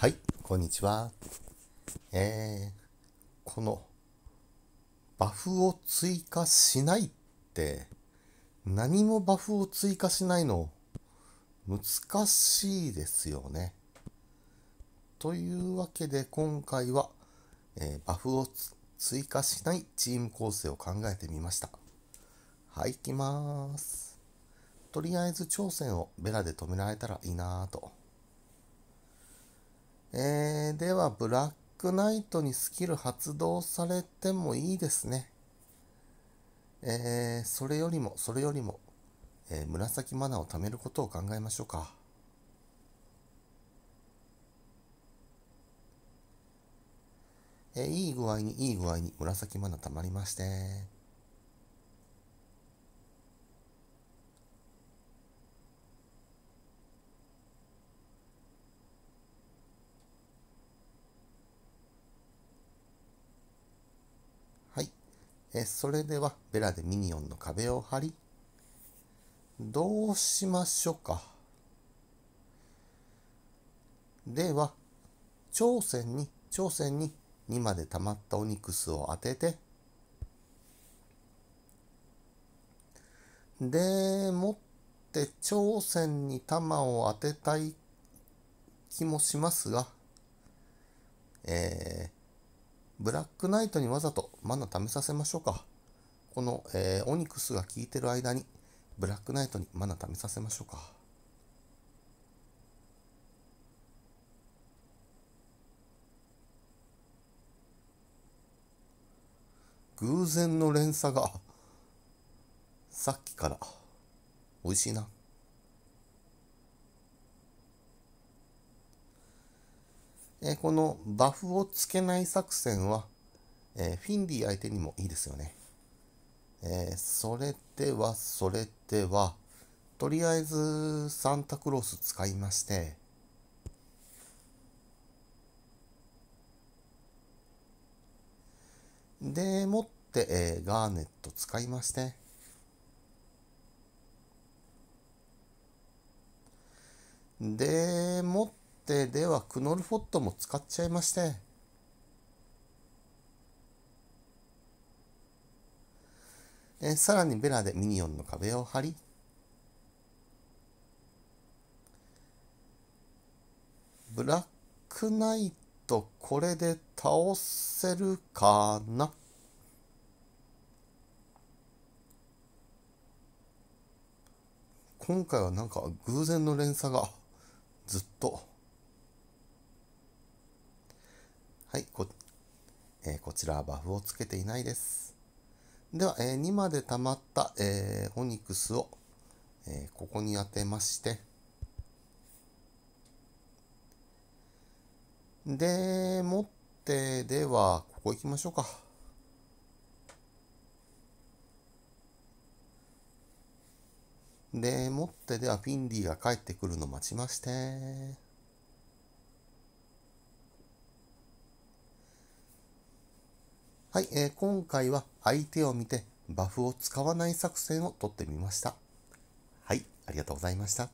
はい、こんにちは。えー、この、バフを追加しないって、何もバフを追加しないの、難しいですよね。というわけで、今回は、えー、バフを追加しないチーム構成を考えてみました。はい、行きます。とりあえず、挑戦をベラで止められたらいいなぁと。えー、では、ブラックナイトにスキル発動されてもいいですね。えー、それよりも、それよりも、えー、紫マナーを貯めることを考えましょうか。えー、いい具合に、いい具合に、紫マナー貯まりまして。えそれではベラでミニオンの壁を張りどうしましょうかでは朝鮮に朝鮮に2までたまったオニクスを当ててでもって朝鮮に玉を当てたい気もしますがえーブラックナイトにわざとマナ貯めさせましょうか。この、えー、オニクスが効いてる間に、ブラックナイトにマナ貯めさせましょうか。偶然の連鎖が、さっきから、美味しいな。えこのバフをつけない作戦は、えフィンディ相手にもいいですよね。えそれでは、それでは、とりあえずサンタクロース使いまして、で、もって、えガーネット使いまして、で、もって、ではクノルフォットも使っちゃいましてえさらにベラでミニオンの壁を張りブラックナイトこれで倒せるかな今回はなんか偶然の連鎖がずっと。はいこ,、えー、こちらはバフをつけていないですでは、えー、2まで溜まった、えー、オニクスを、えー、ここに当てましてで持ってではここ行きましょうかで、持ってではフィンディが帰ってくるのを待ちまして。はい、えー、今回は相手を見てバフを使わない作戦を取ってみました。はい、ありがとうございました。